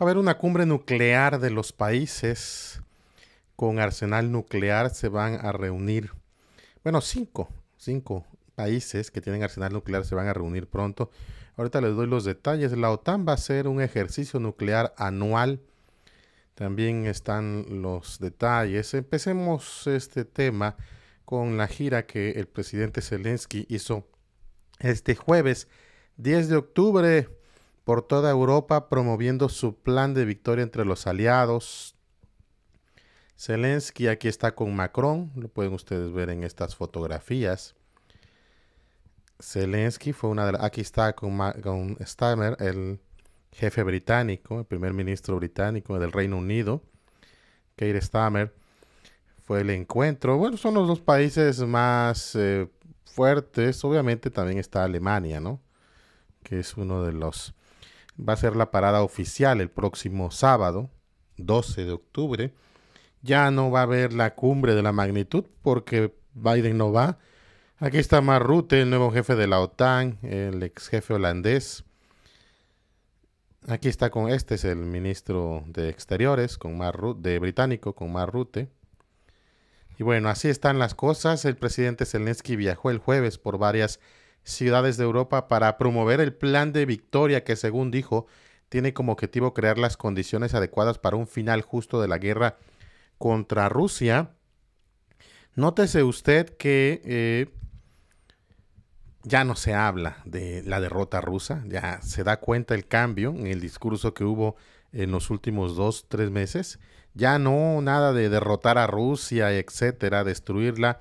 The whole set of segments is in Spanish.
a haber una cumbre nuclear de los países con arsenal nuclear. Se van a reunir, bueno, cinco, cinco países que tienen arsenal nuclear se van a reunir pronto. Ahorita les doy los detalles. La OTAN va a hacer un ejercicio nuclear anual. También están los detalles. Empecemos este tema con la gira que el presidente Zelensky hizo este jueves 10 de octubre por toda Europa promoviendo su plan de victoria entre los aliados. Zelensky aquí está con Macron, lo pueden ustedes ver en estas fotografías. Zelensky fue una de las... Aquí está con, Stammer, el jefe británico, el primer ministro británico del Reino Unido, Keir Stammer. Fue el encuentro. Bueno, son los dos países más eh, fuertes. Obviamente también está Alemania, ¿no? Que es uno de los va a ser la parada oficial el próximo sábado, 12 de octubre. Ya no va a haber la cumbre de la magnitud porque Biden no va. Aquí está Mar Rutte, el nuevo jefe de la OTAN, el ex jefe holandés. Aquí está con este, es el ministro de Exteriores, con Mar de británico, con Mar Rutte. Y bueno, así están las cosas. El presidente Zelensky viajó el jueves por varias ciudades de Europa para promover el plan de victoria que, según dijo, tiene como objetivo crear las condiciones adecuadas para un final justo de la guerra contra Rusia. Nótese usted que eh, ya no se habla de la derrota rusa, ya se da cuenta el cambio en el discurso que hubo en los últimos dos, tres meses. Ya no nada de derrotar a Rusia, etcétera, destruirla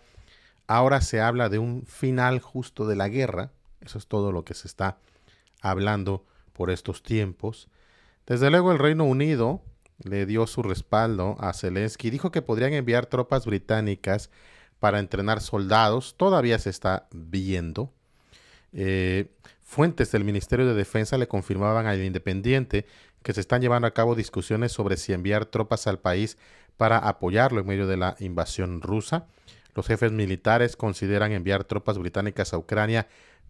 Ahora se habla de un final justo de la guerra. Eso es todo lo que se está hablando por estos tiempos. Desde luego el Reino Unido le dio su respaldo a Zelensky. Dijo que podrían enviar tropas británicas para entrenar soldados. Todavía se está viendo. Eh, fuentes del Ministerio de Defensa le confirmaban al Independiente que se están llevando a cabo discusiones sobre si enviar tropas al país para apoyarlo en medio de la invasión rusa. Los jefes militares consideran enviar tropas británicas a Ucrania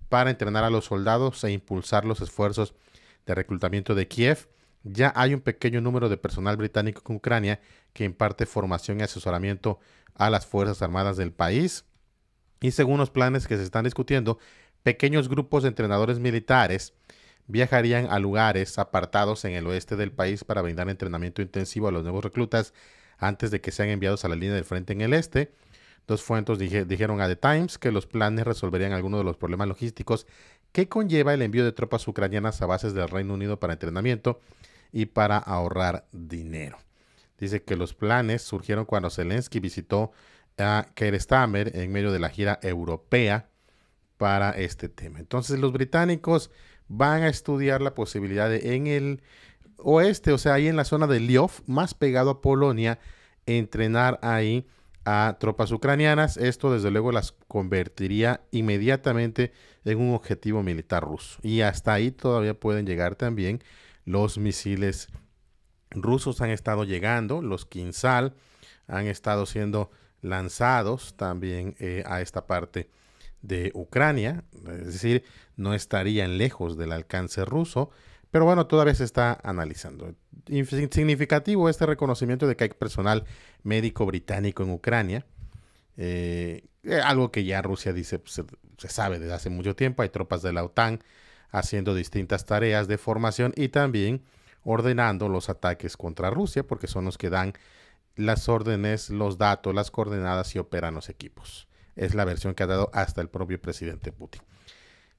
para entrenar a los soldados e impulsar los esfuerzos de reclutamiento de Kiev. Ya hay un pequeño número de personal británico en Ucrania que imparte formación y asesoramiento a las Fuerzas Armadas del país. Y según los planes que se están discutiendo, pequeños grupos de entrenadores militares viajarían a lugares apartados en el oeste del país para brindar entrenamiento intensivo a los nuevos reclutas antes de que sean enviados a la línea del frente en el este. Dos fuentes dijeron a The Times que los planes resolverían algunos de los problemas logísticos que conlleva el envío de tropas ucranianas a bases del Reino Unido para entrenamiento y para ahorrar dinero. Dice que los planes surgieron cuando Zelensky visitó a ah, Kerestamer en medio de la gira europea para este tema. Entonces los británicos van a estudiar la posibilidad de en el oeste, o sea, ahí en la zona de Lviv, más pegado a Polonia, entrenar ahí a tropas ucranianas. Esto desde luego las convertiría inmediatamente en un objetivo militar ruso. Y hasta ahí todavía pueden llegar también los misiles rusos han estado llegando, los Kinsal han estado siendo lanzados también eh, a esta parte de Ucrania, es decir, no estarían lejos del alcance ruso. Pero bueno, todavía se está analizando. Significativo este reconocimiento de que hay personal médico británico en Ucrania, eh, eh, algo que ya Rusia dice pues, se sabe desde hace mucho tiempo. Hay tropas de la OTAN haciendo distintas tareas de formación y también ordenando los ataques contra Rusia, porque son los que dan las órdenes, los datos, las coordenadas y operan los equipos. Es la versión que ha dado hasta el propio presidente Putin.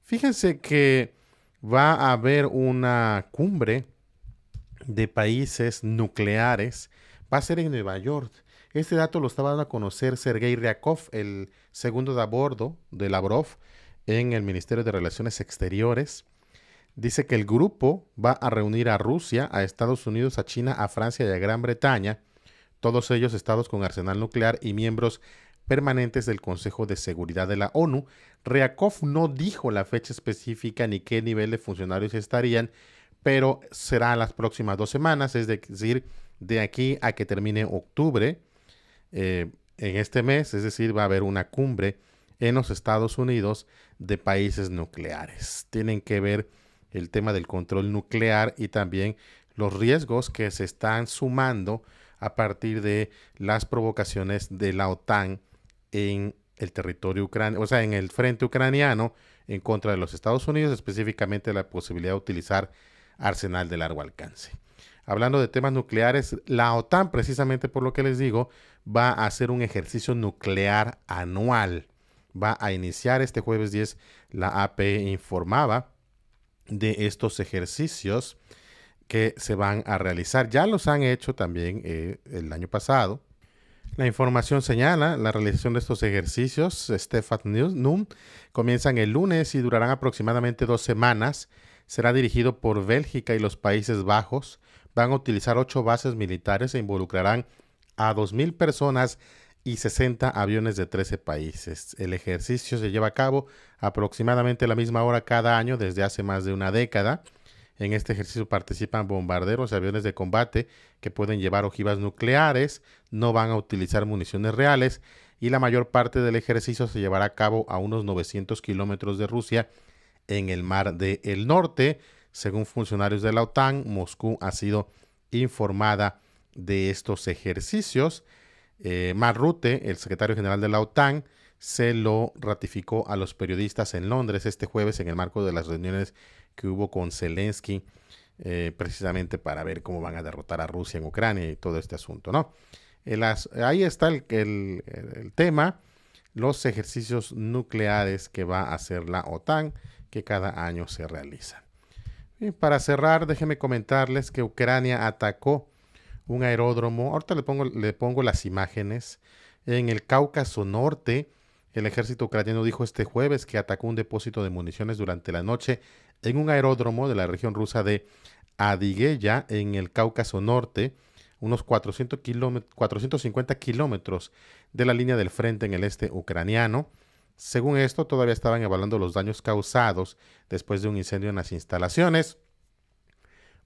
Fíjense que va a haber una cumbre de países nucleares. Va a ser en Nueva York. Este dato lo estaba dando a conocer Sergei Ryakov, el segundo de a bordo de Lavrov en el Ministerio de Relaciones Exteriores. Dice que el grupo va a reunir a Rusia, a Estados Unidos, a China, a Francia y a Gran Bretaña, todos ellos estados con arsenal nuclear y miembros permanentes del Consejo de Seguridad de la ONU, Ryakov no dijo la fecha específica ni qué nivel de funcionarios estarían, pero será las próximas dos semanas, es decir, de aquí a que termine octubre, eh, en este mes, es decir, va a haber una cumbre en los Estados Unidos de países nucleares. Tienen que ver el tema del control nuclear y también los riesgos que se están sumando a partir de las provocaciones de la OTAN en el territorio ucraniano, o sea, en el frente ucraniano en contra de los Estados Unidos, específicamente la posibilidad de utilizar arsenal de largo alcance. Hablando de temas nucleares, la OTAN, precisamente por lo que les digo, va a hacer un ejercicio nuclear anual. Va a iniciar este jueves 10. La AP informaba de estos ejercicios que se van a realizar. Ya los han hecho también eh, el año pasado la información señala la realización de estos ejercicios Stefan Num comienzan el lunes y durarán aproximadamente dos semanas. Será dirigido por Bélgica y los Países Bajos. Van a utilizar ocho bases militares e involucrarán a 2.000 personas y 60 aviones de 13 países. El ejercicio se lleva a cabo aproximadamente a la misma hora cada año desde hace más de una década. En este ejercicio participan bombarderos y aviones de combate que pueden llevar ojivas nucleares, no van a utilizar municiones reales y la mayor parte del ejercicio se llevará a cabo a unos 900 kilómetros de Rusia en el mar del norte. Según funcionarios de la OTAN, Moscú ha sido informada de estos ejercicios. Eh, Marrute, el secretario general de la OTAN, se lo ratificó a los periodistas en Londres este jueves en el marco de las reuniones que hubo con Zelensky, eh, precisamente para ver cómo van a derrotar a Rusia en Ucrania y todo este asunto, ¿no? Eh, ahí está el, tema, los ejercicios nucleares que va a hacer la OTAN, que cada año se realizan. Y para cerrar, déjenme comentarles que Ucrania atacó un aeródromo. Ahorita le pongo, le pongo las imágenes. En el Cáucaso Norte, el ejército ucraniano dijo este jueves que atacó un depósito de municiones durante la noche en un aeródromo de la región rusa de Adigeya, en el Cáucaso Norte, unos 400 450 kilómetros de la línea del frente en el este ucraniano. Según esto, todavía estaban evaluando los daños causados después de un incendio en las instalaciones.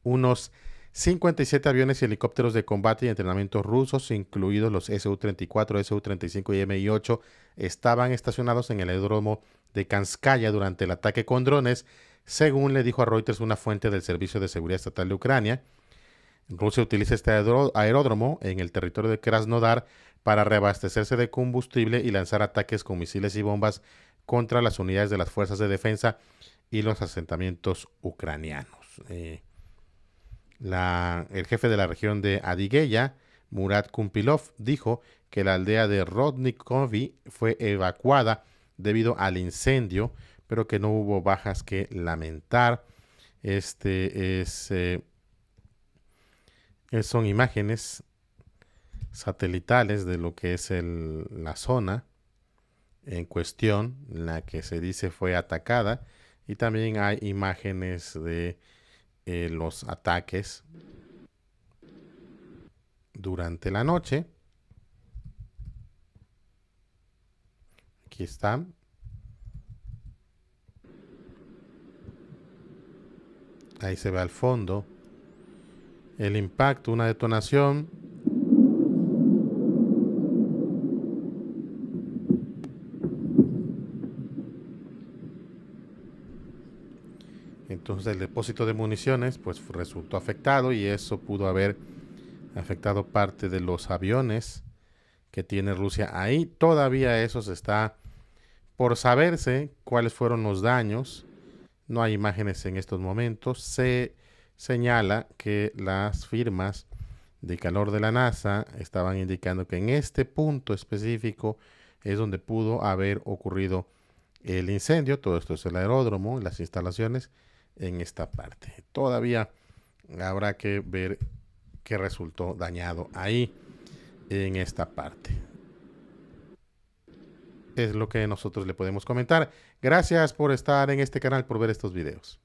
Unos 57 aviones y helicópteros de combate y entrenamiento rusos, incluidos los Su-34, Su-35 y Mi-8, estaban estacionados en el aeródromo de Kanskaya durante el ataque con drones según le dijo a Reuters una fuente del Servicio de Seguridad Estatal de Ucrania. Rusia utiliza este aeródromo en el territorio de Krasnodar para reabastecerse de combustible y lanzar ataques con misiles y bombas contra las unidades de las fuerzas de defensa y los asentamientos ucranianos. Eh, el jefe de la región de Adigeya, Murat Kumpilov, dijo que la aldea de Rodnikovy fue evacuada debido al incendio pero que no hubo bajas que lamentar. Este es. Eh, son imágenes satelitales de lo que es la zona en cuestión, la que se dice fue atacada. Y también hay imágenes de eh, los ataques durante la noche. Aquí están Ahí se ve al fondo. El impacto, una detonación. Entonces el depósito de municiones pues resultó afectado y eso pudo haber afectado parte de los aviones que tiene Rusia. Ahí todavía eso se está por saberse cuáles fueron los daños no hay imágenes en estos momentos. Se señala que las firmas de calor de la NASA estaban indicando que en este punto específico es donde pudo haber ocurrido el incendio. Todo esto es el aeródromo, las instalaciones en esta parte. Todavía habrá que ver qué resultó dañado ahí en esta parte es lo que nosotros le podemos comentar. Gracias por estar en este canal, por ver estos videos.